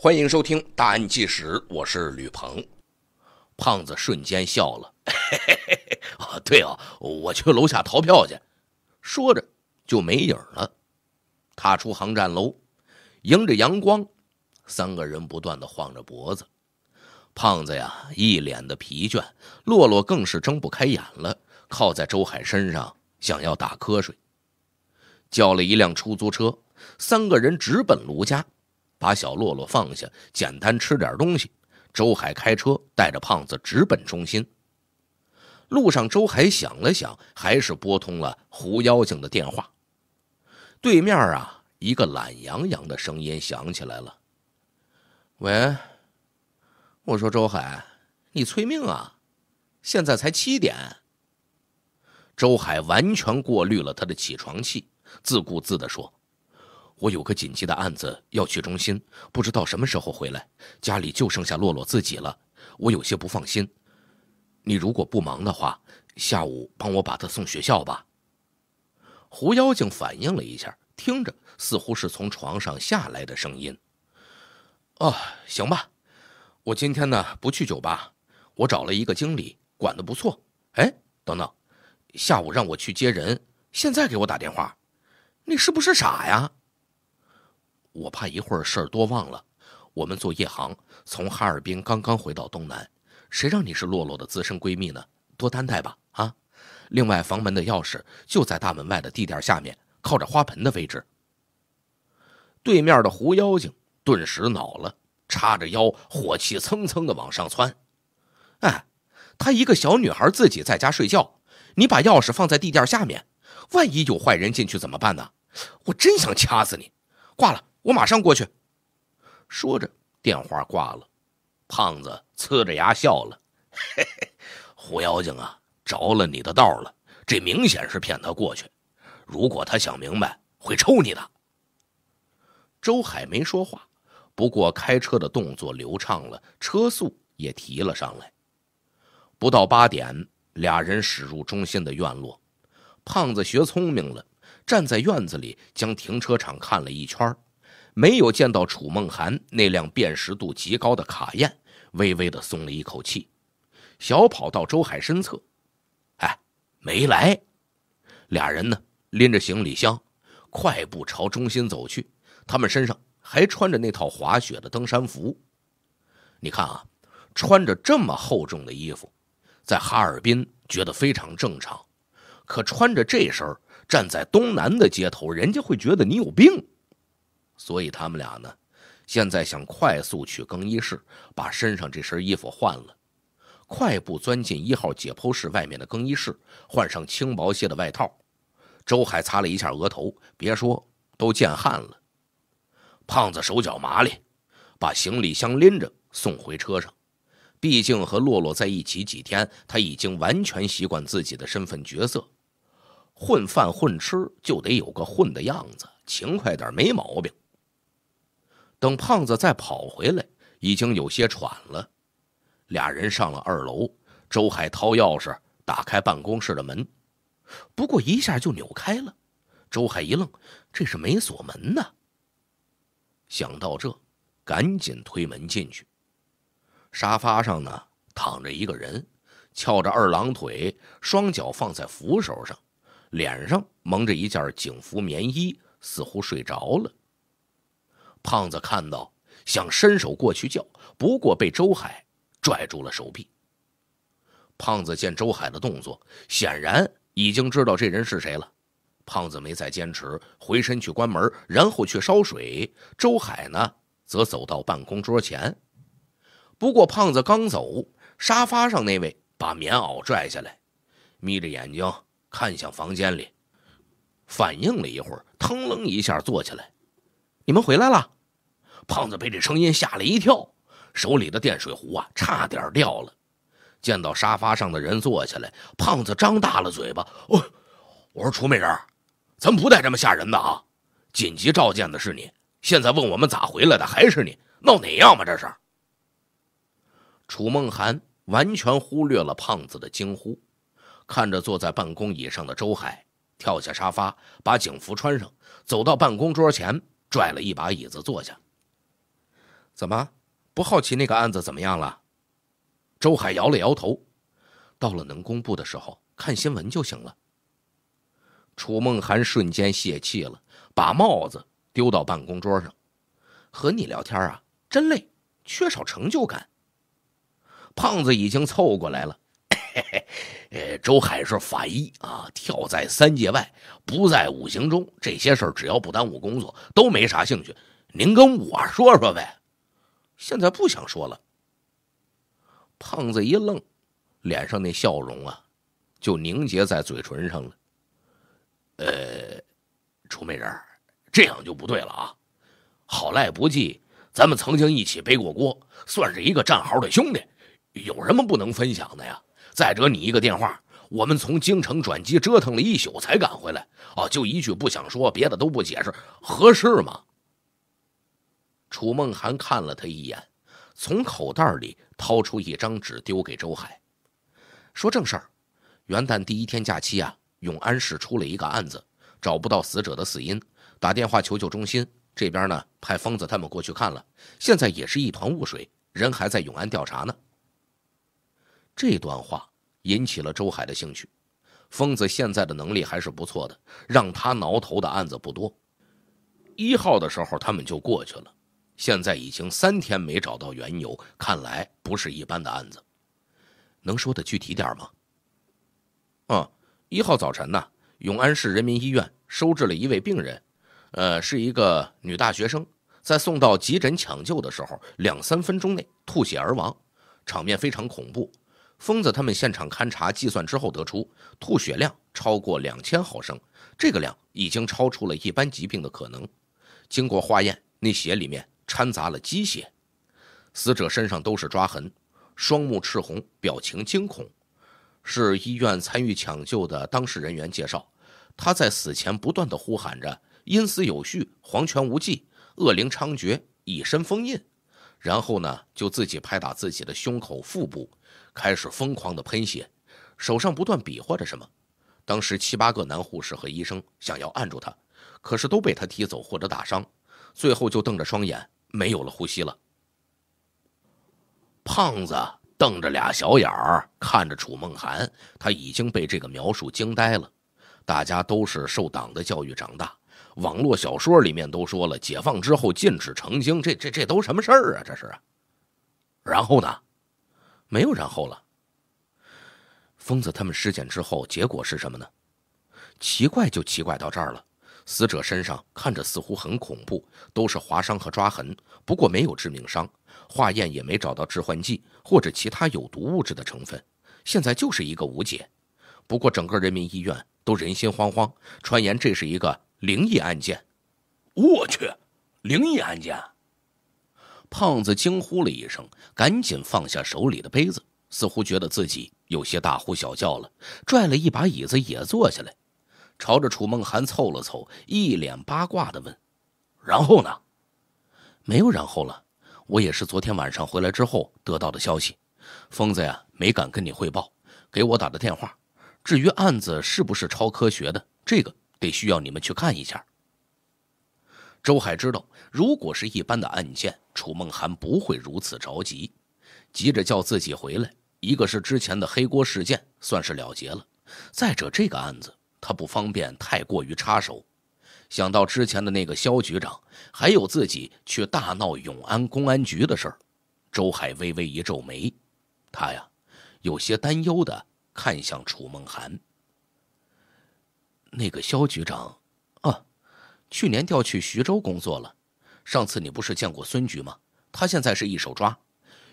欢迎收听《大案纪实》，我是吕鹏。胖子瞬间笑了。嘿嘿啊，对啊，我去楼下逃票去。说着就没影了，踏出航站楼，迎着阳光，三个人不断的晃着脖子。胖子呀，一脸的疲倦，洛洛更是睁不开眼了，靠在周海身上想要打瞌睡。叫了一辆出租车，三个人直奔卢家。把小洛洛放下，简单吃点东西。周海开车带着胖子直奔中心。路上，周海想了想，还是拨通了狐妖精的电话。对面啊，一个懒洋洋的声音响起来了：“喂，我说周海，你催命啊？现在才七点。”周海完全过滤了他的起床气，自顾自地说。我有个紧急的案子要去中心，不知道什么时候回来，家里就剩下洛洛自己了，我有些不放心。你如果不忙的话，下午帮我把他送学校吧。狐妖精反应了一下，听着似乎是从床上下来的声音。哦，行吧，我今天呢不去酒吧，我找了一个经理，管的不错。哎，等等，下午让我去接人，现在给我打电话，你是不是傻呀？我怕一会儿事儿多忘了，我们做夜航从哈尔滨刚刚回到东南，谁让你是洛洛的资深闺蜜呢？多担待吧，啊！另外，房门的钥匙就在大门外的地垫下面，靠着花盆的位置。对面的狐妖精顿时恼了，叉着腰，火气蹭蹭的往上窜。哎，她一个小女孩自己在家睡觉，你把钥匙放在地垫下面，万一有坏人进去怎么办呢？我真想掐死你！挂了。我马上过去，说着，电话挂了。胖子呲着牙笑了：“嘿嘿，狐妖精啊，着了你的道了！这明显是骗他过去。如果他想明白，会抽你的。”周海没说话，不过开车的动作流畅了，车速也提了上来。不到八点，俩人驶入中心的院落。胖子学聪明了，站在院子里将停车场看了一圈没有见到楚梦涵那辆辨识度极高的卡宴，微微的松了一口气，小跑到周海身侧。哎，没来。俩人呢，拎着行李箱，快步朝中心走去。他们身上还穿着那套滑雪的登山服。你看啊，穿着这么厚重的衣服，在哈尔滨觉得非常正常，可穿着这身站在东南的街头，人家会觉得你有病。所以他们俩呢，现在想快速去更衣室把身上这身衣服换了，快步钻进一号解剖室外面的更衣室，换上轻薄些的外套。周海擦了一下额头，别说都见汗了。胖子手脚麻利，把行李箱拎着送回车上。毕竟和洛洛在一起几天，他已经完全习惯自己的身份角色，混饭混吃就得有个混的样子，勤快点没毛病。等胖子再跑回来，已经有些喘了。俩人上了二楼，周海掏钥匙打开办公室的门，不过一下就扭开了。周海一愣，这是没锁门呐。想到这，赶紧推门进去。沙发上呢躺着一个人，翘着二郎腿，双脚放在扶手上，脸上蒙着一件警服棉衣，似乎睡着了。胖子看到，想伸手过去叫，不过被周海拽住了手臂。胖子见周海的动作，显然已经知道这人是谁了。胖子没再坚持，回身去关门，然后去烧水。周海呢，则走到办公桌前。不过，胖子刚走，沙发上那位把棉袄拽下来，眯着眼睛看向房间里，反应了一会儿，腾楞一下坐起来。你们回来了，胖子被这声音吓了一跳，手里的电水壶啊差点掉了。见到沙发上的人坐下来，胖子张大了嘴巴：“哦，我说楚美人，咱不带这么吓人的啊！紧急召见的是你，现在问我们咋回来的还是你，闹哪样嘛这是？”楚梦涵完全忽略了胖子的惊呼，看着坐在办公椅上的周海，跳下沙发，把警服穿上，走到办公桌前。拽了一把椅子坐下。怎么，不好奇那个案子怎么样了？周海摇了摇头。到了能公布的时候，看新闻就行了。楚梦涵瞬间泄气了，把帽子丢到办公桌上。和你聊天啊，真累，缺少成就感。胖子已经凑过来了。嘿，呃，周海是法医啊，跳在三界外，不在五行中，这些事儿只要不耽误工作，都没啥兴趣。您跟我说说呗。现在不想说了。胖子一愣，脸上那笑容啊，就凝结在嘴唇上了。呃，楚美人，这样就不对了啊。好赖不计，咱们曾经一起背过锅，算是一个战壕的兄弟，有什么不能分享的呀？再者，你一个电话，我们从京城转机折腾了一宿才赶回来，哦，就一句不想说，别的都不解释，合适吗？楚梦涵看了他一眼，从口袋里掏出一张纸丢给周海，说正事儿。元旦第一天假期啊，永安市出了一个案子，找不到死者的死因，打电话求救中心这边呢，派疯子他们过去看了，现在也是一团雾水，人还在永安调查呢。这段话引起了周海的兴趣。疯子现在的能力还是不错的，让他挠头的案子不多。一号的时候他们就过去了，现在已经三天没找到缘由，看来不是一般的案子。能说的具体点吗？嗯，一号早晨呢，永安市人民医院收治了一位病人，呃，是一个女大学生，在送到急诊抢救的时候，两三分钟内吐血而亡，场面非常恐怖。疯子他们现场勘查、计算之后得出，吐血量超过两千毫升，这个量已经超出了一般疾病的可能。经过化验，那血里面掺杂了鸡血。死者身上都是抓痕，双目赤红，表情惊恐。是医院参与抢救的当事人员介绍，他在死前不断的呼喊着“阴司有序，黄泉无忌，恶灵猖獗，以身封印”，然后呢，就自己拍打自己的胸口、腹部。开始疯狂的喷血，手上不断比划着什么。当时七八个男护士和医生想要按住他，可是都被他踢走或者打伤，最后就瞪着双眼没有了呼吸了。胖子瞪着俩小眼儿看着楚梦涵，他已经被这个描述惊呆了。大家都是受党的教育长大，网络小说里面都说了解放之后禁止成精，这这这都什么事儿啊？这是。然后呢？没有然后了。疯子他们尸检之后，结果是什么呢？奇怪就奇怪到这儿了。死者身上看着似乎很恐怖，都是划伤和抓痕，不过没有致命伤。化验也没找到致幻剂或者其他有毒物质的成分。现在就是一个无解。不过整个人民医院都人心惶惶，传言这是一个灵异案件。我去，灵异案件！胖子惊呼了一声，赶紧放下手里的杯子，似乎觉得自己有些大呼小叫了，拽了一把椅子也坐下来，朝着楚梦涵凑了凑，一脸八卦的问：“然后呢？没有然后了。我也是昨天晚上回来之后得到的消息，疯子呀没敢跟你汇报，给我打的电话。至于案子是不是超科学的，这个得需要你们去看一下。”周海知道，如果是一般的案件，楚梦涵不会如此着急，急着叫自己回来。一个是之前的黑锅事件算是了结了，再者这个案子他不方便太过于插手。想到之前的那个肖局长，还有自己去大闹永安公安局的事儿，周海微微一皱眉，他呀，有些担忧的看向楚梦涵。那个肖局长。去年调去徐州工作了，上次你不是见过孙局吗？他现在是一手抓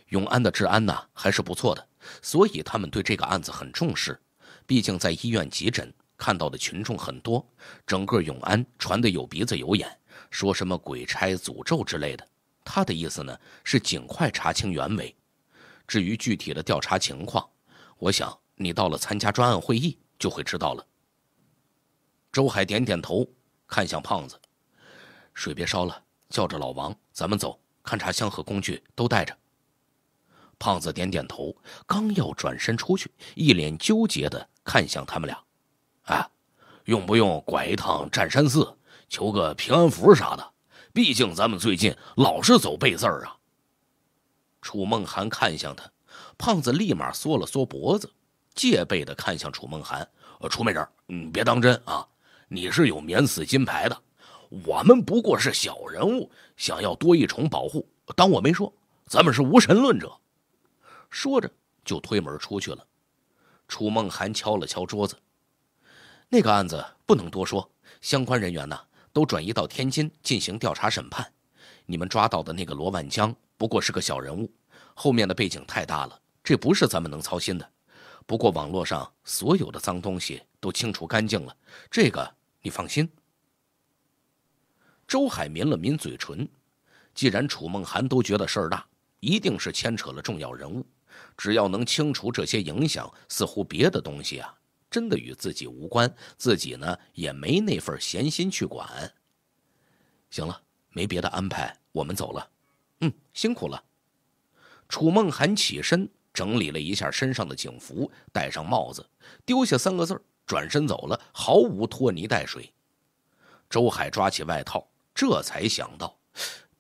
永安的治安呢，还是不错的，所以他们对这个案子很重视。毕竟在医院急诊看到的群众很多，整个永安传的有鼻子有眼，说什么鬼差诅咒之类的。他的意思呢是尽快查清原委。至于具体的调查情况，我想你到了参加专案会议就会知道了。周海点点头。看向胖子，水别烧了，叫着老王，咱们走，勘察箱和工具都带着。胖子点点头，刚要转身出去，一脸纠结的看向他们俩，啊，用不用拐一趟占山寺，求个平安符啥的？毕竟咱们最近老是走背字儿啊。楚梦涵看向他，胖子立马缩了缩脖子，戒备的看向楚梦呃，楚美人，你别当真啊。你是有免死金牌的，我们不过是小人物，想要多一重保护，当我没说。咱们是无神论者，说着就推门出去了。楚梦涵敲了敲桌子，那个案子不能多说，相关人员呢都转移到天津进行调查审判。你们抓到的那个罗万江不过是个小人物，后面的背景太大了，这不是咱们能操心的。不过网络上所有的脏东西。都清除干净了，这个你放心。周海抿了抿嘴唇，既然楚梦涵都觉得事儿大，一定是牵扯了重要人物。只要能清除这些影响，似乎别的东西啊，真的与自己无关。自己呢，也没那份闲心去管。行了，没别的安排，我们走了。嗯，辛苦了。楚梦涵起身整理了一下身上的警服，戴上帽子，丢下三个字儿。转身走了，毫无拖泥带水。周海抓起外套，这才想到，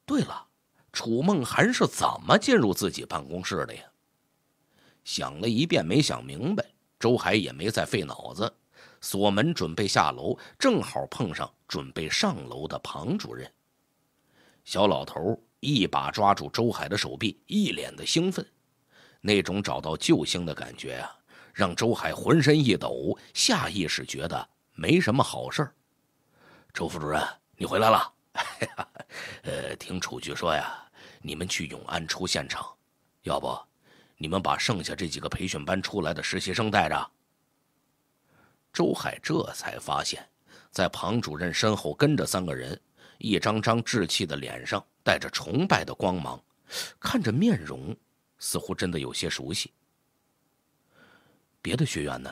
对了，楚梦涵是怎么进入自己办公室的呀？想了一遍没想明白，周海也没再费脑子，锁门准备下楼，正好碰上准备上楼的庞主任。小老头一把抓住周海的手臂，一脸的兴奋，那种找到救星的感觉啊！让周海浑身一抖，下意识觉得没什么好事儿。周副主任，你回来了。呃，听楚局说呀，你们去永安出现场，要不，你们把剩下这几个培训班出来的实习生带着。周海这才发现，在庞主任身后跟着三个人，一张张稚气的脸上带着崇拜的光芒，看着面容，似乎真的有些熟悉。别的学员呢？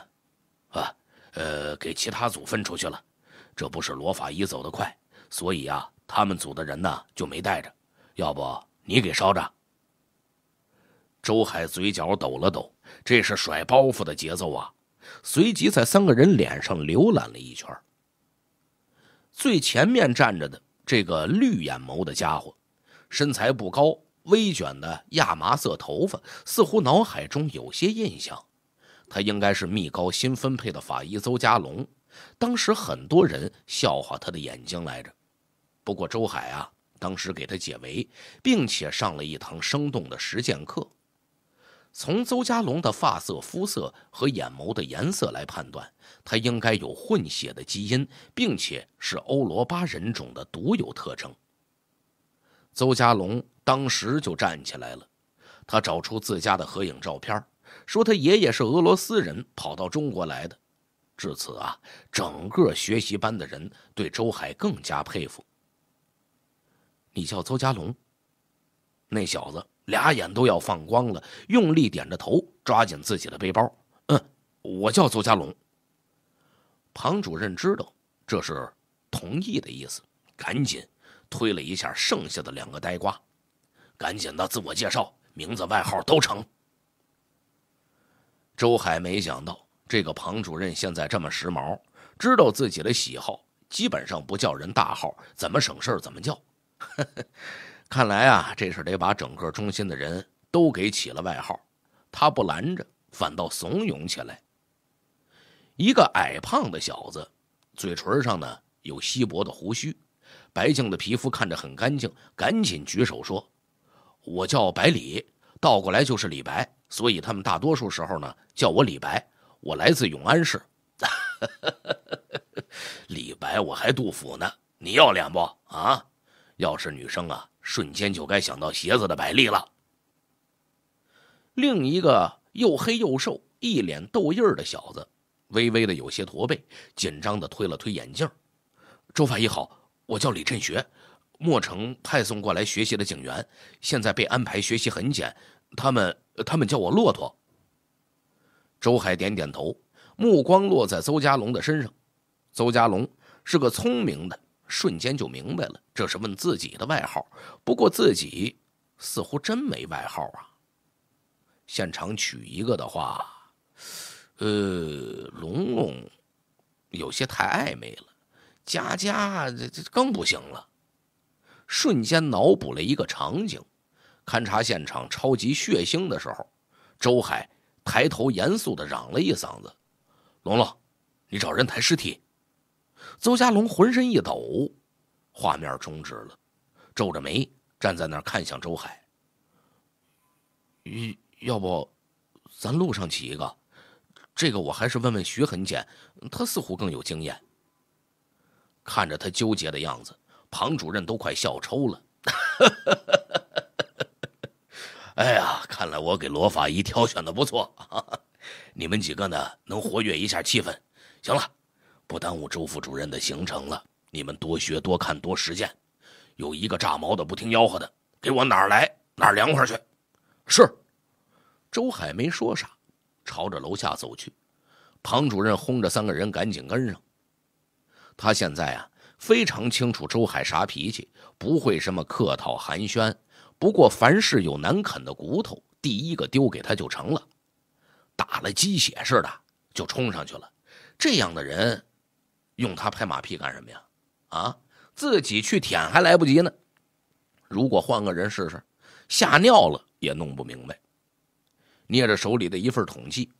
啊，呃，给其他组分出去了。这不是罗法医走得快，所以啊，他们组的人呢就没带着。要不你给捎着？周海嘴角抖了抖，这是甩包袱的节奏啊！随即在三个人脸上浏览了一圈。最前面站着的这个绿眼眸的家伙，身材不高，微卷的亚麻色头发，似乎脑海中有些印象。他应该是密高新分配的法医邹家龙，当时很多人笑话他的眼睛来着。不过周海啊，当时给他解围，并且上了一堂生动的实践课。从邹家龙的发色、肤色和眼眸的颜色来判断，他应该有混血的基因，并且是欧罗巴人种的独有特征。邹家龙当时就站起来了，他找出自家的合影照片。说他爷爷是俄罗斯人，跑到中国来的。至此啊，整个学习班的人对周海更加佩服。你叫邹家龙。那小子俩眼都要放光了，用力点着头，抓紧自己的背包。嗯，我叫邹家龙。庞主任知道这是同意的意思，赶紧推了一下剩下的两个呆瓜，赶紧的自我介绍，名字、外号都成。周海没想到这个庞主任现在这么时髦，知道自己的喜好，基本上不叫人大号，怎么省事怎么叫。看来啊，这事得把整个中心的人都给起了外号，他不拦着，反倒怂恿起来。一个矮胖的小子，嘴唇上呢有稀薄的胡须，白净的皮肤看着很干净，赶紧举手说：“我叫百里。”倒过来就是李白，所以他们大多数时候呢叫我李白。我来自永安市，李白我还杜甫呢，你要脸不啊？要是女生啊，瞬间就该想到鞋子的百丽了。另一个又黑又瘦、一脸痘印儿的小子，微微的有些驼背，紧张的推了推眼镜。周法医好，我叫李振学，莫城派送过来学习的警员，现在被安排学习痕检。他们他们叫我骆驼。周海点点头，目光落在邹家龙的身上。邹家龙是个聪明的，瞬间就明白了，这是问自己的外号。不过自己似乎真没外号啊。现场取一个的话，呃，龙龙有些太暧昧了，佳佳这这更不行了。瞬间脑补了一个场景。勘察现场超级血腥的时候，周海抬头严肃的嚷了一嗓子：“龙龙，你找人抬尸体。”邹家龙浑身一抖，画面终止了，皱着眉站在那儿看向周海：“要不，咱路上起一个？这个我还是问问徐痕简，他似乎更有经验。”看着他纠结的样子，庞主任都快笑抽了，哎呀，看来我给罗法医挑选的不错，你们几个呢，能活跃一下气氛。行了，不耽误周副主任的行程了。你们多学多看多实践，有一个炸毛的，不听吆喝的，给我哪儿来哪儿凉快去。是。周海没说啥，朝着楼下走去。庞主任轰着三个人赶紧跟上。他现在啊，非常清楚周海啥脾气，不会什么客套寒暄。不过凡是有难啃的骨头，第一个丢给他就成了，打了鸡血似的就冲上去了。这样的人，用他拍马屁干什么呀？啊，自己去舔还来不及呢。如果换个人试试，吓尿了也弄不明白。捏着手里的一份统计，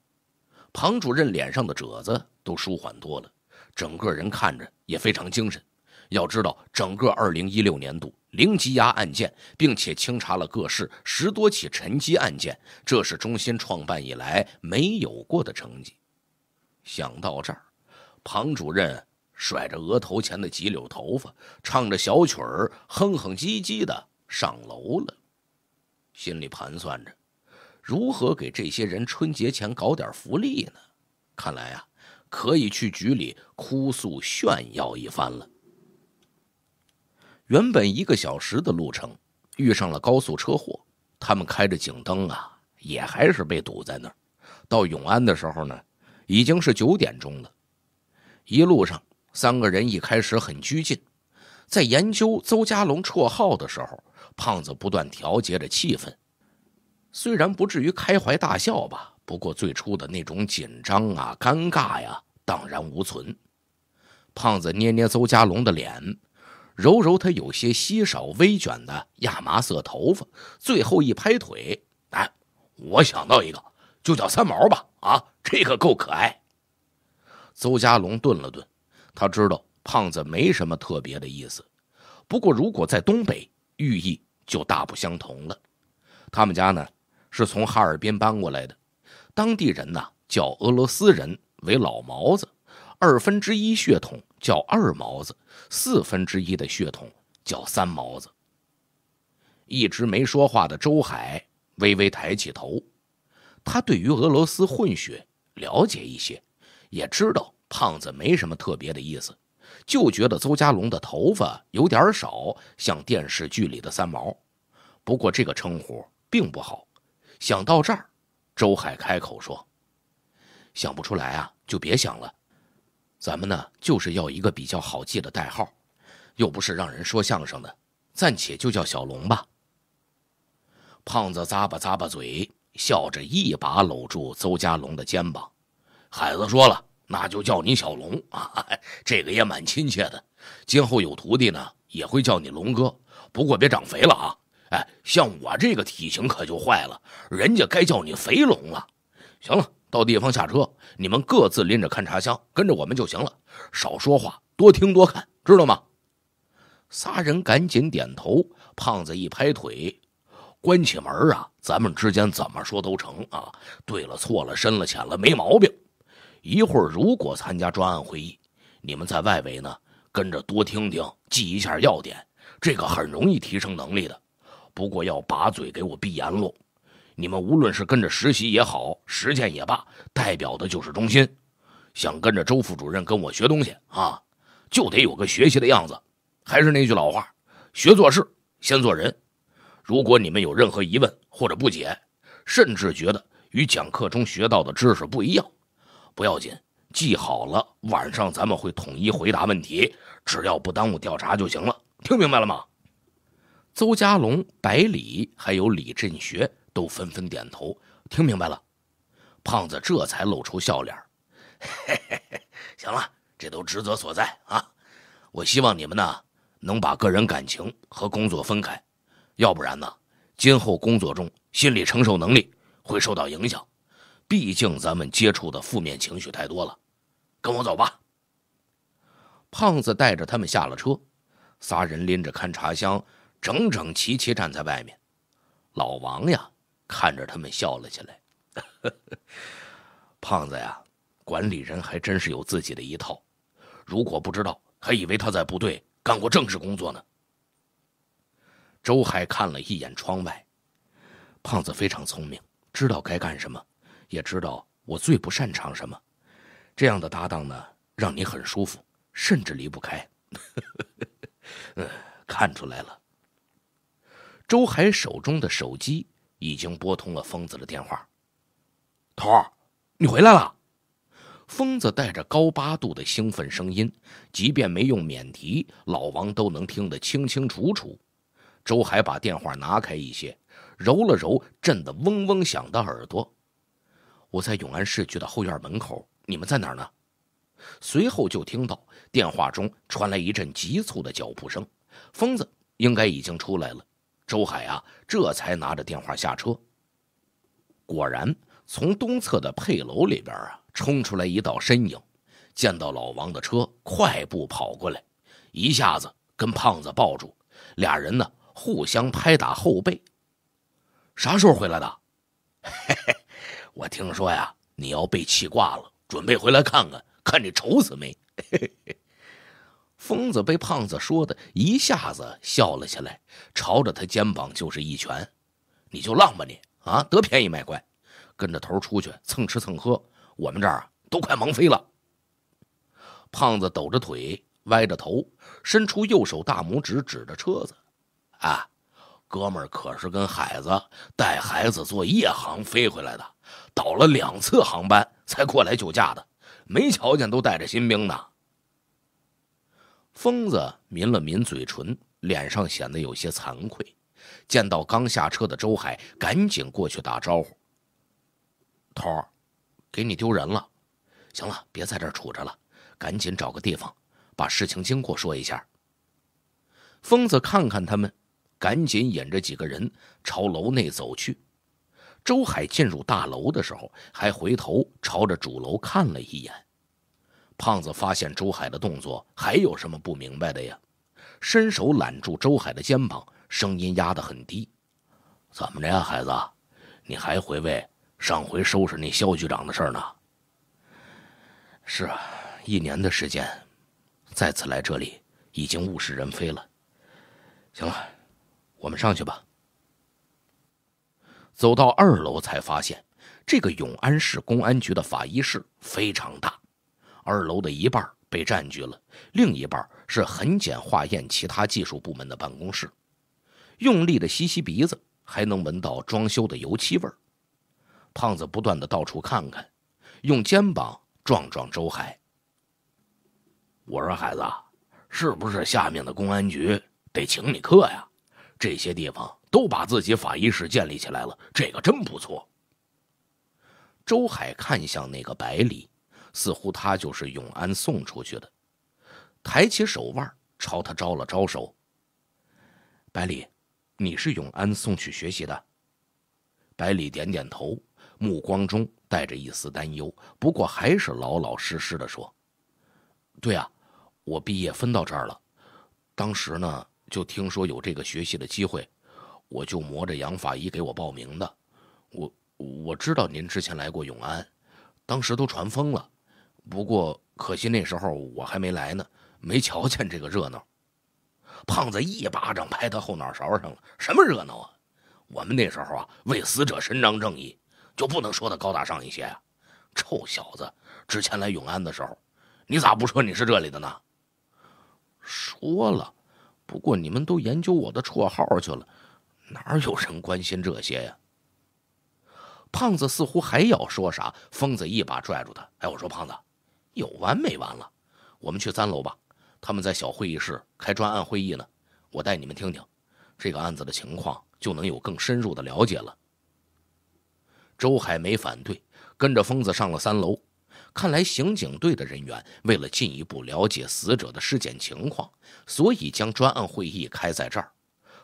庞主任脸上的褶子都舒缓多了，整个人看着也非常精神。要知道，整个2016年度。零积压案件，并且清查了各市十多起沉积案件，这是中心创办以来没有过的成绩。想到这儿，庞主任甩着额头前的几绺头发，唱着小曲儿，哼哼唧唧的上楼了，心里盘算着如何给这些人春节前搞点福利呢？看来啊，可以去局里哭诉炫耀一番了。原本一个小时的路程，遇上了高速车祸，他们开着警灯啊，也还是被堵在那儿。到永安的时候呢，已经是九点钟了。一路上，三个人一开始很拘谨，在研究邹家龙绰号的时候，胖子不断调节着气氛。虽然不至于开怀大笑吧，不过最初的那种紧张啊、尴尬呀，荡然无存。胖子捏捏邹家龙的脸。揉揉他有些稀少微卷的亚麻色头发，最后一拍腿，哎，我想到一个，就叫三毛吧。啊，这个够可爱。邹家龙顿了顿，他知道胖子没什么特别的意思，不过如果在东北，寓意就大不相同了。他们家呢是从哈尔滨搬过来的，当地人呢叫俄罗斯人为老毛子，二分之一血统叫二毛子。四分之一的血统叫三毛子。一直没说话的周海微微抬起头，他对于俄罗斯混血了解一些，也知道胖子没什么特别的意思，就觉得邹家龙的头发有点少，像电视剧里的三毛。不过这个称呼并不好。想到这儿，周海开口说：“想不出来啊，就别想了。”咱们呢就是要一个比较好记的代号，又不是让人说相声的，暂且就叫小龙吧。胖子咂巴咂巴嘴，笑着一把搂住邹家龙的肩膀。海子说了，那就叫你小龙啊，这个也蛮亲切的。今后有徒弟呢，也会叫你龙哥。不过别长肥了啊！哎，像我这个体型可就坏了，人家该叫你肥龙了。行了。到地方下车，你们各自拎着勘茶箱，跟着我们就行了。少说话，多听多看，知道吗？仨人赶紧点头。胖子一拍腿，关起门啊！咱们之间怎么说都成啊！对了错了深了浅了没毛病。一会儿如果参加专案会议，你们在外围呢，跟着多听听，记一下要点，这个很容易提升能力的。不过要把嘴给我闭严喽。你们无论是跟着实习也好，实践也罢，代表的就是忠心。想跟着周副主任跟我学东西啊，就得有个学习的样子。还是那句老话，学做事先做人。如果你们有任何疑问或者不解，甚至觉得与讲课中学到的知识不一样，不要紧，记好了，晚上咱们会统一回答问题，只要不耽误调查就行了。听明白了吗？邹家龙、百里还有李振学。都纷纷点头，听明白了，胖子这才露出笑脸。嘿嘿嘿，行了，这都职责所在啊！我希望你们呢能把个人感情和工作分开，要不然呢，今后工作中心理承受能力会受到影响。毕竟咱们接触的负面情绪太多了。跟我走吧。胖子带着他们下了车，仨人拎着勘察箱，整整齐齐站在外面。老王呀！看着他们笑了起来，胖子呀，管理人还真是有自己的一套。如果不知道，还以为他在部队干过正式工作呢。周海看了一眼窗外，胖子非常聪明，知道该干什么，也知道我最不擅长什么。这样的搭档呢，让你很舒服，甚至离不开。嗯，看出来了。周海手中的手机。已经拨通了疯子的电话，头儿，你回来了。疯子带着高八度的兴奋声音，即便没用免提，老王都能听得清清楚楚。周海把电话拿开一些，揉了揉震得嗡嗡响的耳朵。我在永安市局的后院门口，你们在哪儿呢？随后就听到电话中传来一阵急促的脚步声，疯子应该已经出来了。周海啊，这才拿着电话下车。果然，从东侧的配楼里边啊，冲出来一道身影，见到老王的车，快步跑过来，一下子跟胖子抱住，俩人呢互相拍打后背。啥时候回来的？嘿嘿，我听说呀，你要被气挂了，准备回来看看，看你愁死没？嘿嘿。疯子被胖子说的，一下子笑了起来，朝着他肩膀就是一拳：“你就浪吧你啊，得便宜卖乖，跟着头出去蹭吃蹭喝，我们这儿都快忙飞了。”胖子抖着腿，歪着头，伸出右手大拇指指着车子：“啊，哥们儿可是跟海子带孩子坐夜航飞回来的，倒了两次航班才过来救驾的，没瞧见都带着新兵呢。”疯子抿了抿嘴唇，脸上显得有些惭愧。见到刚下车的周海，赶紧过去打招呼：“头儿，给你丢人了。行了，别在这杵着了，赶紧找个地方，把事情经过说一下。”疯子看看他们，赶紧引着几个人朝楼内走去。周海进入大楼的时候，还回头朝着主楼看了一眼。胖子发现周海的动作，还有什么不明白的呀？伸手揽住周海的肩膀，声音压得很低：“怎么着呀，孩子？你还回味上回收拾那肖局长的事儿呢？”是啊，一年的时间，再次来这里，已经物是人非了。行了，我们上去吧。走到二楼，才发现这个永安市公安局的法医室非常大。二楼的一半被占据了，另一半是痕检化验其他技术部门的办公室。用力的吸吸鼻子，还能闻到装修的油漆味儿。胖子不断的到处看看，用肩膀撞撞周海。我说：“孩子，是不是下面的公安局得请你客呀？这些地方都把自己法医室建立起来了，这个真不错。”周海看向那个百里。似乎他就是永安送出去的，抬起手腕朝他招了招手。百里，你是永安送去学习的？百里点点头，目光中带着一丝担忧，不过还是老老实实的说：“对啊，我毕业分到这儿了。当时呢，就听说有这个学习的机会，我就磨着杨法医给我报名的。我我知道您之前来过永安，当时都传疯了。”不过可惜那时候我还没来呢，没瞧见这个热闹。胖子一巴掌拍他后脑勺上了，什么热闹啊？我们那时候啊，为死者伸张正义，就不能说的高大上一些？臭小子，之前来永安的时候，你咋不说你是这里的呢？说了，不过你们都研究我的绰号去了，哪有人关心这些呀？胖子似乎还要说啥，疯子一把拽住他，哎，我说胖子。有完没完了？我们去三楼吧，他们在小会议室开专案会议呢。我带你们听听，这个案子的情况，就能有更深入的了解了。周海没反对，跟着疯子上了三楼。看来刑警队的人员为了进一步了解死者的尸检情况，所以将专案会议开在这儿。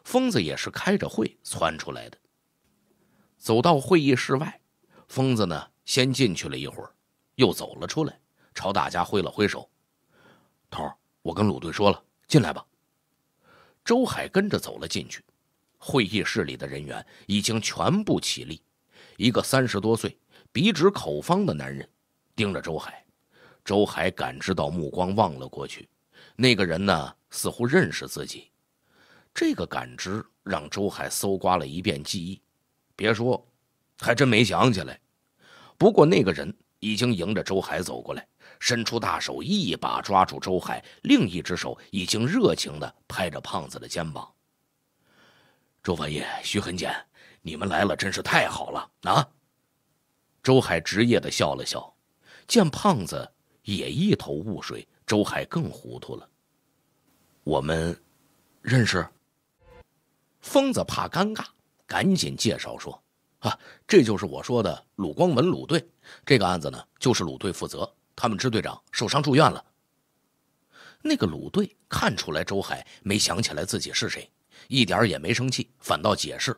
疯子也是开着会窜出来的。走到会议室外，疯子呢先进去了一会儿，又走了出来。朝大家挥了挥手，头儿，我跟鲁队说了，进来吧。周海跟着走了进去。会议室里的人员已经全部起立。一个三十多岁、鼻直口方的男人盯着周海。周海感知到目光望了过去，那个人呢，似乎认识自己。这个感知让周海搜刮了一遍记忆，别说，还真没想起来。不过那个人已经迎着周海走过来。伸出大手，一把抓住周海，另一只手已经热情地拍着胖子的肩膀。周凡业、徐痕简，你们来了，真是太好了啊！周海职业地笑了笑，见胖子也一头雾水，周海更糊涂了。我们认识？疯子怕尴尬，赶紧介绍说：“啊，这就是我说的鲁光文，鲁队。这个案子呢，就是鲁队负责。”他们支队长受伤住院了。那个鲁队看出来周海没想起来自己是谁，一点也没生气，反倒解释：“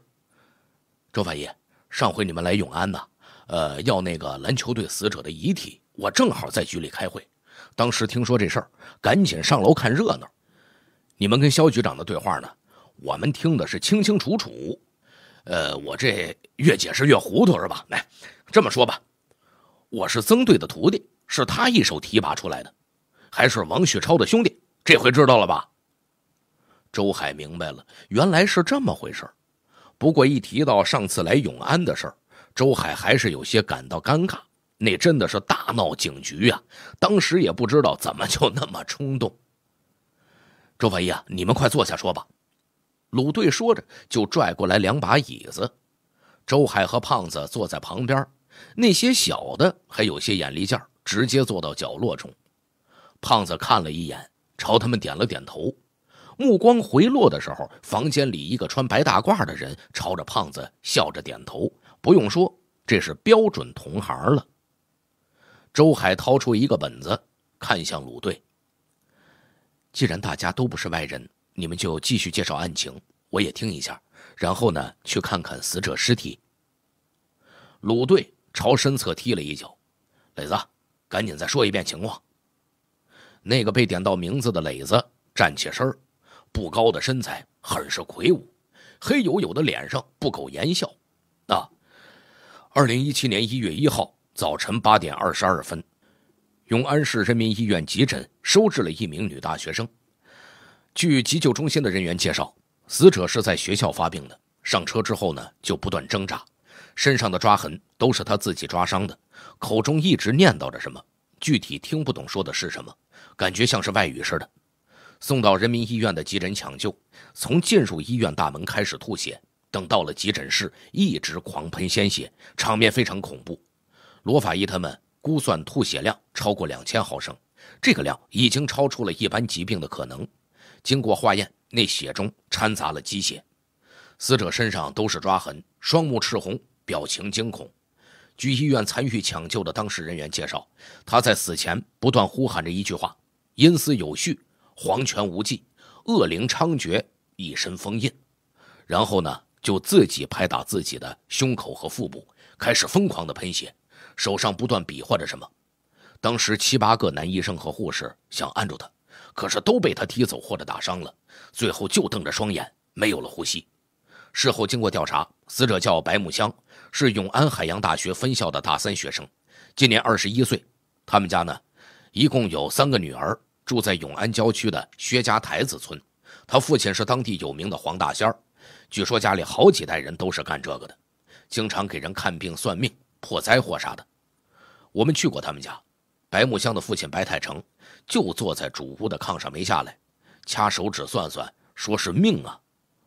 周法医，上回你们来永安呢，呃，要那个篮球队死者的遗体，我正好在局里开会，当时听说这事儿，赶紧上楼看热闹。你们跟肖局长的对话呢，我们听的是清清楚楚。呃，我这越解释越糊涂是吧？来，这么说吧，我是曾队的徒弟。”是他一手提拔出来的，还是王雪超的兄弟？这回知道了吧？周海明白了，原来是这么回事不过一提到上次来永安的事儿，周海还是有些感到尴尬。那真的是大闹警局啊！当时也不知道怎么就那么冲动。周法医啊，你们快坐下说吧。鲁队说着就拽过来两把椅子，周海和胖子坐在旁边，那些小的还有些眼力劲儿。直接坐到角落中，胖子看了一眼，朝他们点了点头。目光回落的时候，房间里一个穿白大褂的人朝着胖子笑着点头。不用说，这是标准同行了。周海掏出一个本子，看向鲁队：“既然大家都不是外人，你们就继续介绍案情，我也听一下。然后呢，去看看死者尸体。”鲁队朝身侧踢了一脚，磊子。赶紧再说一遍情况。那个被点到名字的磊子站起身不高的身材，很是魁梧，黑黝黝的脸上不苟言笑。啊，二零一七年一月一号早晨八点二十二分，永安市人民医院急诊收治了一名女大学生。据急救中心的人员介绍，死者是在学校发病的，上车之后呢就不断挣扎，身上的抓痕。都是他自己抓伤的，口中一直念叨着什么，具体听不懂说的是什么，感觉像是外语似的。送到人民医院的急诊抢救，从进入医院大门开始吐血，等到了急诊室一直狂喷鲜血，场面非常恐怖。罗法医他们估算吐血量超过两千毫升，这个量已经超出了一般疾病的可能。经过化验，那血中掺杂了鸡血。死者身上都是抓痕，双目赤红，表情惊恐。据医院参与抢救的当事人员介绍，他在死前不断呼喊着一句话：“阴司有序，黄泉无忌，恶灵猖獗，一身封印。”然后呢，就自己拍打自己的胸口和腹部，开始疯狂的喷血，手上不断比划着什么。当时七八个男医生和护士想按住他，可是都被他踢走或者打伤了。最后就瞪着双眼，没有了呼吸。事后经过调查，死者叫白木香。是永安海洋大学分校的大三学生，今年二十一岁。他们家呢，一共有三个女儿，住在永安郊区的薛家台子村。他父亲是当地有名的黄大仙儿，据说家里好几代人都是干这个的，经常给人看病、算命、破灾祸啥的。我们去过他们家，白木香的父亲白太成就坐在主屋的炕上没下来，掐手指算算，说是命啊，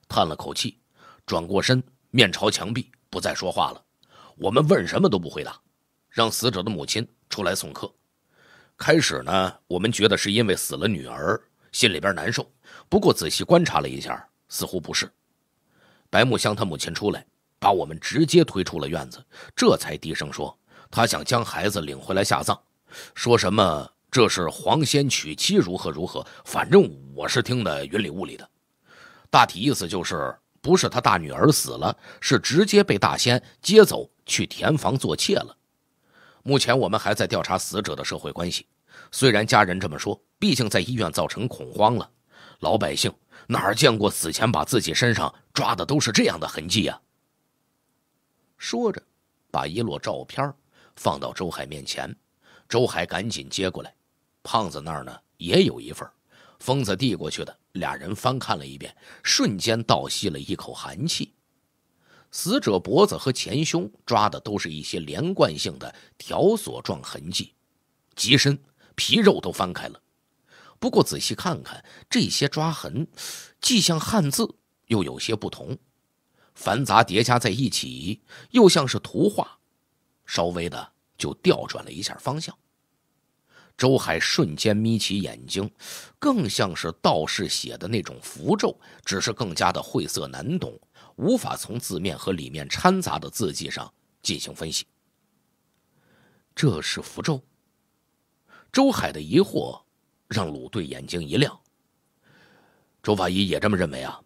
叹了口气，转过身，面朝墙壁。不再说话了，我们问什么都不回答，让死者的母亲出来送客。开始呢，我们觉得是因为死了女儿，心里边难受。不过仔细观察了一下，似乎不是。白木香他母亲出来，把我们直接推出了院子，这才低声说：“他想将孩子领回来下葬，说什么这是黄仙娶妻，如何如何。”反正我是听得云里雾里的，大体意思就是。不是他大女儿死了，是直接被大仙接走去填房做妾了。目前我们还在调查死者的社会关系。虽然家人这么说，毕竟在医院造成恐慌了。老百姓哪儿见过死前把自己身上抓的都是这样的痕迹呀？说着，把一摞照片放到周海面前，周海赶紧接过来。胖子那儿呢，也有一份，疯子递过去的。俩人翻看了一遍，瞬间倒吸了一口寒气。死者脖子和前胸抓的都是一些连贯性的条索状痕迹，极深，皮肉都翻开了。不过仔细看看，这些抓痕既像汉字，又有些不同，繁杂叠加在一起，又像是图画，稍微的就调转了一下方向。周海瞬间眯起眼睛，更像是道士写的那种符咒，只是更加的晦涩难懂，无法从字面和里面掺杂的字迹上进行分析。这是符咒。周海的疑惑让鲁队眼睛一亮。周法医也这么认为啊，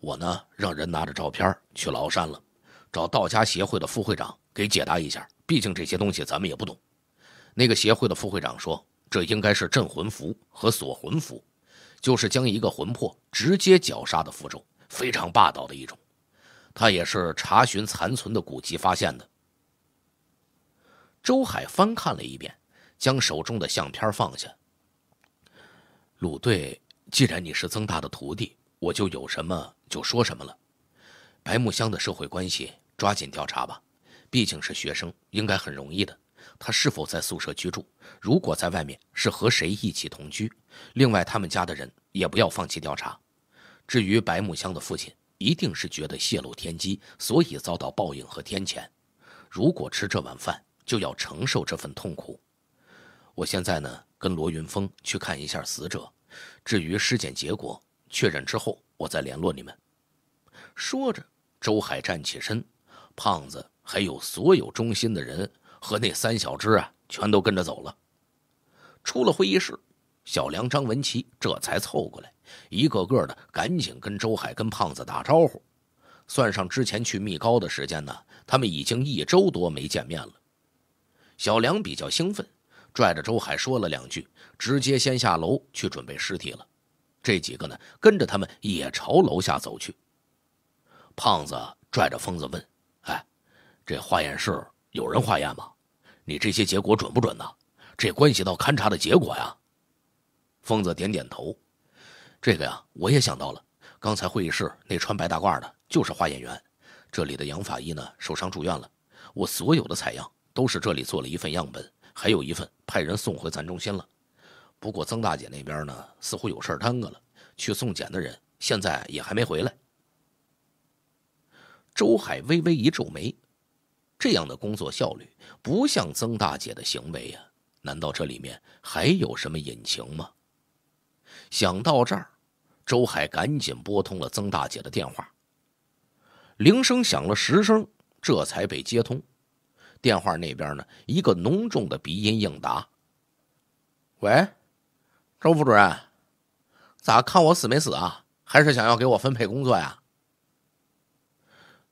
我呢让人拿着照片去崂山了，找道家协会的副会长给解答一下，毕竟这些东西咱们也不懂。那个协会的副会长说：“这应该是镇魂符和锁魂符，就是将一个魂魄直接绞杀的符咒，非常霸道的一种。他也是查询残存的古籍发现的。”周海翻看了一遍，将手中的相片放下。鲁队，既然你是曾大的徒弟，我就有什么就说什么了。白木香的社会关系，抓紧调查吧，毕竟是学生，应该很容易的。他是否在宿舍居住？如果在外面，是和谁一起同居？另外，他们家的人也不要放弃调查。至于白木香的父亲，一定是觉得泄露天机，所以遭到报应和天谴。如果吃这碗饭，就要承受这份痛苦。我现在呢，跟罗云峰去看一下死者。至于尸检结果确认之后，我再联络你们。说着，周海站起身，胖子还有所有中心的人。和那三小只啊，全都跟着走了。出了会议室，小梁、张文奇这才凑过来，一个个的赶紧跟周海、跟胖子打招呼。算上之前去密高的时间呢，他们已经一周多没见面了。小梁比较兴奋，拽着周海说了两句，直接先下楼去准备尸体了。这几个呢，跟着他们也朝楼下走去。胖子拽着疯子问：“哎，这化验室？”有人化验吗？你这些结果准不准呢？这关系到勘察的结果呀。疯子点点头，这个呀，我也想到了。刚才会议室那穿白大褂的，就是化验员。这里的杨法医呢，受伤住院了。我所有的采样都是这里做了一份样本，还有一份派人送回咱中心了。不过曾大姐那边呢，似乎有事耽搁了，去送检的人现在也还没回来。周海微微一皱眉。这样的工作效率不像曾大姐的行为呀？难道这里面还有什么隐情吗？想到这儿，周海赶紧拨通了曾大姐的电话。铃声响了十声，这才被接通。电话那边呢，一个浓重的鼻音应答：“喂，周副主任，咋看我死没死啊？还是想要给我分配工作呀？”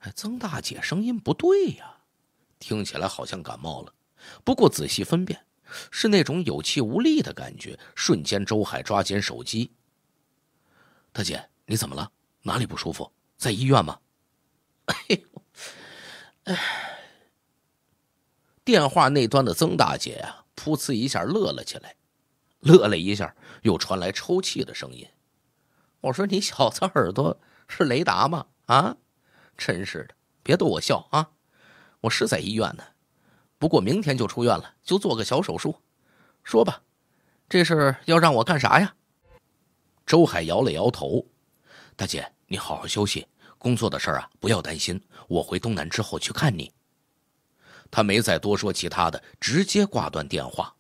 哎，曾大姐声音不对呀！听起来好像感冒了，不过仔细分辨，是那种有气无力的感觉。瞬间，周海抓紧手机：“大姐，你怎么了？哪里不舒服？在医院吗？”哎呦，哎！电话那端的曾大姐呀，噗呲一下乐了起来，乐了一下，又传来抽泣的声音。我说：“你小子耳朵是雷达吗？啊？真是的，别逗我笑啊！”我是在医院呢，不过明天就出院了，就做个小手术。说吧，这事儿要让我干啥呀？周海摇了摇头。大姐，你好好休息，工作的事儿啊，不要担心。我回东南之后去看你。他没再多说其他的，直接挂断电话。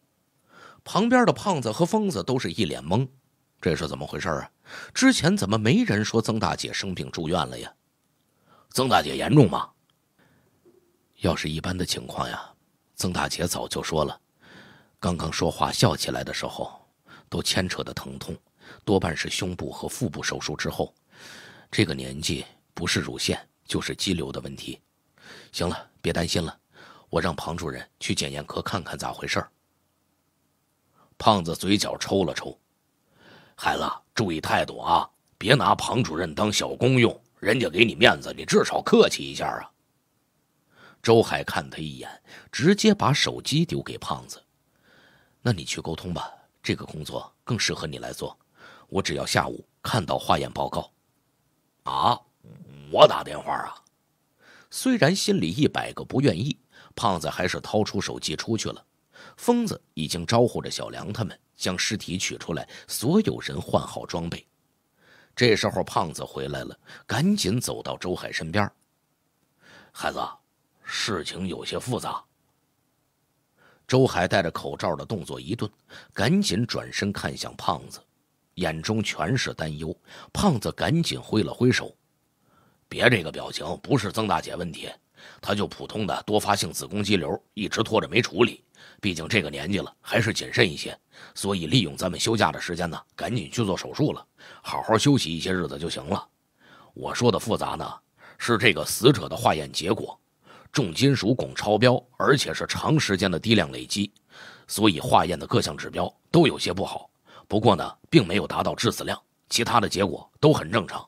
旁边的胖子和疯子都是一脸懵，这是怎么回事啊？之前怎么没人说曾大姐生病住院了呀？曾大姐严重吗？要是一般的情况呀，曾大姐早就说了，刚刚说话笑起来的时候，都牵扯的疼痛，多半是胸部和腹部手术之后，这个年纪不是乳腺就是肌瘤的问题。行了，别担心了，我让庞主任去检验科看看咋回事。胖子嘴角抽了抽，孩子注意态度啊，别拿庞主任当小工用，人家给你面子，你至少客气一下啊。周海看他一眼，直接把手机丢给胖子：“那你去沟通吧，这个工作更适合你来做。我只要下午看到化验报告。”啊，我打电话啊！虽然心里一百个不愿意，胖子还是掏出手机出去了。疯子已经招呼着小梁他们将尸体取出来，所有人换好装备。这时候，胖子回来了，赶紧走到周海身边：“孩子。”事情有些复杂。周海戴着口罩的动作一顿，赶紧转身看向胖子，眼中全是担忧。胖子赶紧挥了挥手：“别这个表情，不是曾大姐问题，她就普通的多发性子宫肌瘤，一直拖着没处理。毕竟这个年纪了，还是谨慎一些。所以利用咱们休假的时间呢，赶紧去做手术了，好好休息一些日子就行了。我说的复杂呢，是这个死者的化验结果。”重金属汞超标，而且是长时间的低量累积，所以化验的各项指标都有些不好。不过呢，并没有达到致死量，其他的结果都很正常。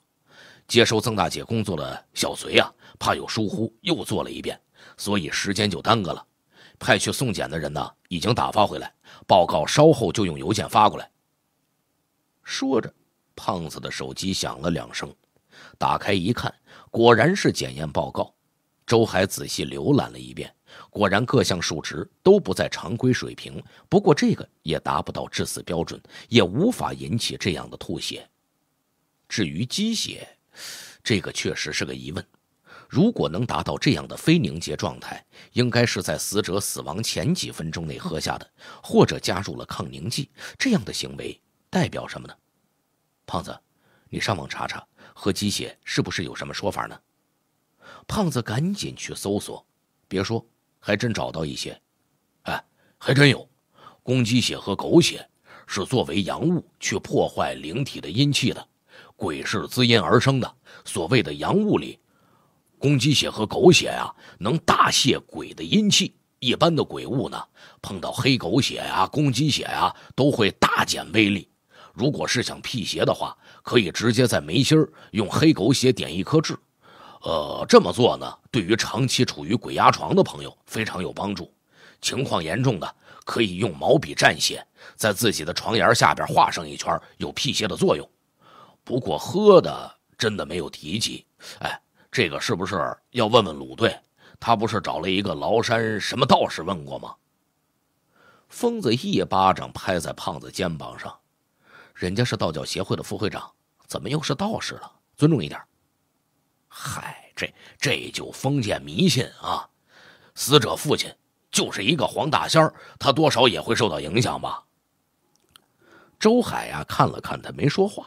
接收曾大姐工作的小隋啊，怕有疏忽，又做了一遍，所以时间就耽搁了。派去送检的人呢，已经打发回来，报告稍后就用邮件发过来。说着，胖子的手机响了两声，打开一看，果然是检验报告。周海仔细浏览了一遍，果然各项数值都不在常规水平。不过这个也达不到致死标准，也无法引起这样的吐血。至于鸡血，这个确实是个疑问。如果能达到这样的非凝结状态，应该是在死者死亡前几分钟内喝下的，或者加入了抗凝剂。这样的行为代表什么呢？胖子，你上网查查，喝鸡血是不是有什么说法呢？胖子赶紧去搜索，别说还真找到一些，哎，还真有。公鸡血和狗血是作为阳物去破坏灵体的阴气的，鬼是滋阴而生的。所谓的阳物里，公鸡血和狗血啊，能大泄鬼的阴气。一般的鬼物呢，碰到黑狗血啊、公鸡血啊，都会大减威力。如果是想辟邪的话，可以直接在眉心用黑狗血点一颗痣。呃，这么做呢，对于长期处于鬼压床的朋友非常有帮助。情况严重的，可以用毛笔蘸血，在自己的床沿下边画上一圈，有辟邪的作用。不过喝的真的没有提及。哎，这个是不是要问问鲁队？他不是找了一个崂山什么道士问过吗？疯子一巴掌拍在胖子肩膀上，人家是道教协会的副会长，怎么又是道士了？尊重一点。嗨，这这就封建迷信啊！死者父亲就是一个黄大仙儿，他多少也会受到影响吧？周海呀，看了看他，没说话。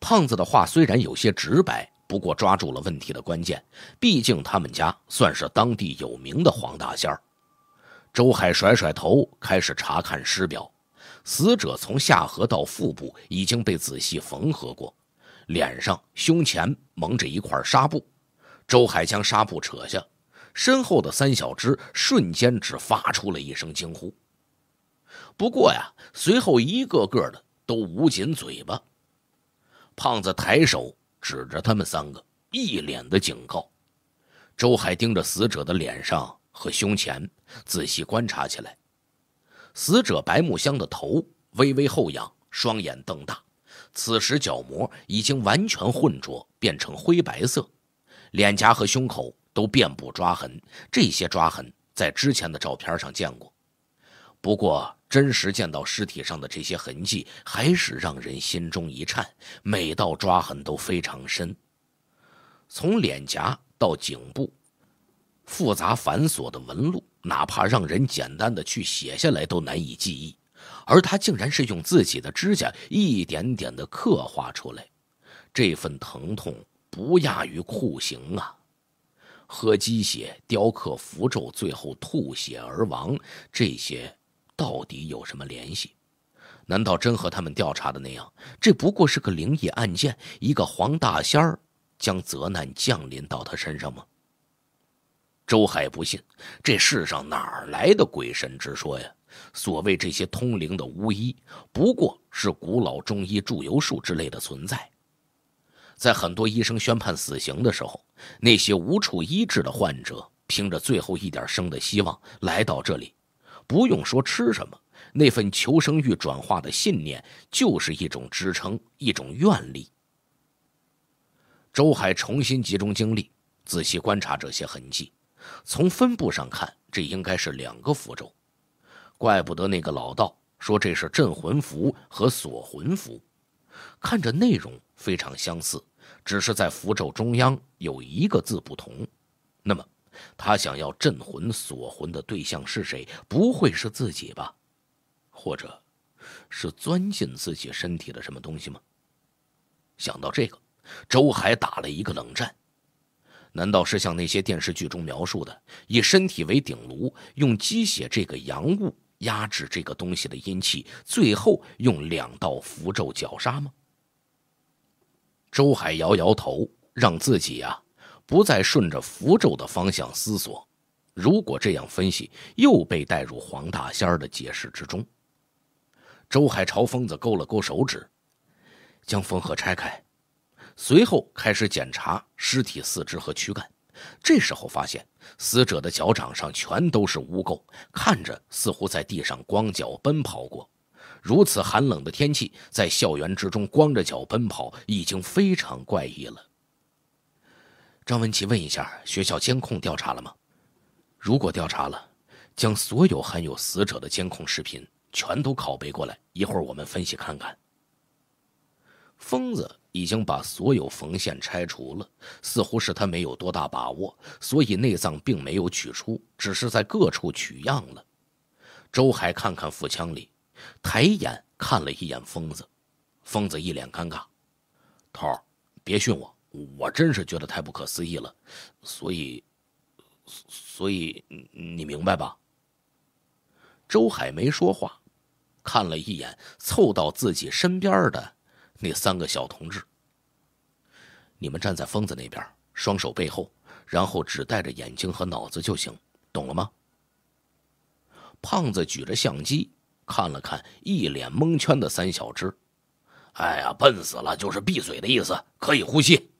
胖子的话虽然有些直白，不过抓住了问题的关键。毕竟他们家算是当地有名的黄大仙儿。周海甩甩头，开始查看尸表。死者从下颌到腹部已经被仔细缝合过。脸上、胸前蒙着一块纱布，周海将纱布扯下，身后的三小只瞬间只发出了一声惊呼。不过呀，随后一个个的都捂紧嘴巴。胖子抬手指着他们三个，一脸的警告。周海盯着死者的脸上和胸前，仔细观察起来。死者白木香的头微微后仰，双眼瞪大。此时角膜已经完全浑浊，变成灰白色，脸颊和胸口都遍布抓痕。这些抓痕在之前的照片上见过，不过真实见到尸体上的这些痕迹，还是让人心中一颤。每道抓痕都非常深，从脸颊到颈部，复杂繁琐的纹路，哪怕让人简单的去写下来，都难以记忆。而他竟然是用自己的指甲一点点的刻画出来，这份疼痛不亚于酷刑啊！喝鸡血雕刻符咒，最后吐血而亡，这些到底有什么联系？难道真和他们调查的那样，这不过是个灵异案件，一个黄大仙儿将责难降临到他身上吗？周海不信，这世上哪来的鬼神之说呀？所谓这些通灵的巫医，不过是古老中医祝由术之类的存在。在很多医生宣判死刑的时候，那些无处医治的患者，凭着最后一点生的希望来到这里。不用说吃什么，那份求生欲转化的信念，就是一种支撑，一种愿力。周海重新集中精力，仔细观察这些痕迹。从分布上看，这应该是两个符咒。怪不得那个老道说这是镇魂符和锁魂符，看着内容非常相似，只是在符咒中央有一个字不同。那么，他想要镇魂锁魂的对象是谁？不会是自己吧？或者，是钻进自己身体的什么东西吗？想到这个，周海打了一个冷战。难道是像那些电视剧中描述的，以身体为顶炉，用鸡血这个阳物？压制这个东西的阴气，最后用两道符咒绞杀吗？周海摇摇头，让自己呀不再顺着符咒的方向思索。如果这样分析，又被带入黄大仙儿的解释之中。周海朝疯子勾了勾手指，将缝合拆开，随后开始检查尸体四肢和躯干。这时候发现，死者的脚掌上全都是污垢，看着似乎在地上光脚奔跑过。如此寒冷的天气，在校园之中光着脚奔跑，已经非常怪异了。张文奇，问一下，学校监控调查了吗？如果调查了，将所有含有死者的监控视频全都拷贝过来，一会儿我们分析看看。疯子。已经把所有缝线拆除了，似乎是他没有多大把握，所以内脏并没有取出，只是在各处取样了。周海看看腹腔里，抬眼看了一眼疯子，疯子一脸尴尬：“头儿，别训我，我真是觉得太不可思议了，所以，所以你明白吧？”周海没说话，看了一眼凑到自己身边的。那三个小同志，你们站在疯子那边，双手背后，然后只带着眼睛和脑子就行，懂了吗？胖子举着相机看了看，一脸蒙圈的三小只，哎呀，笨死了，就是闭嘴的意思，可以呼吸。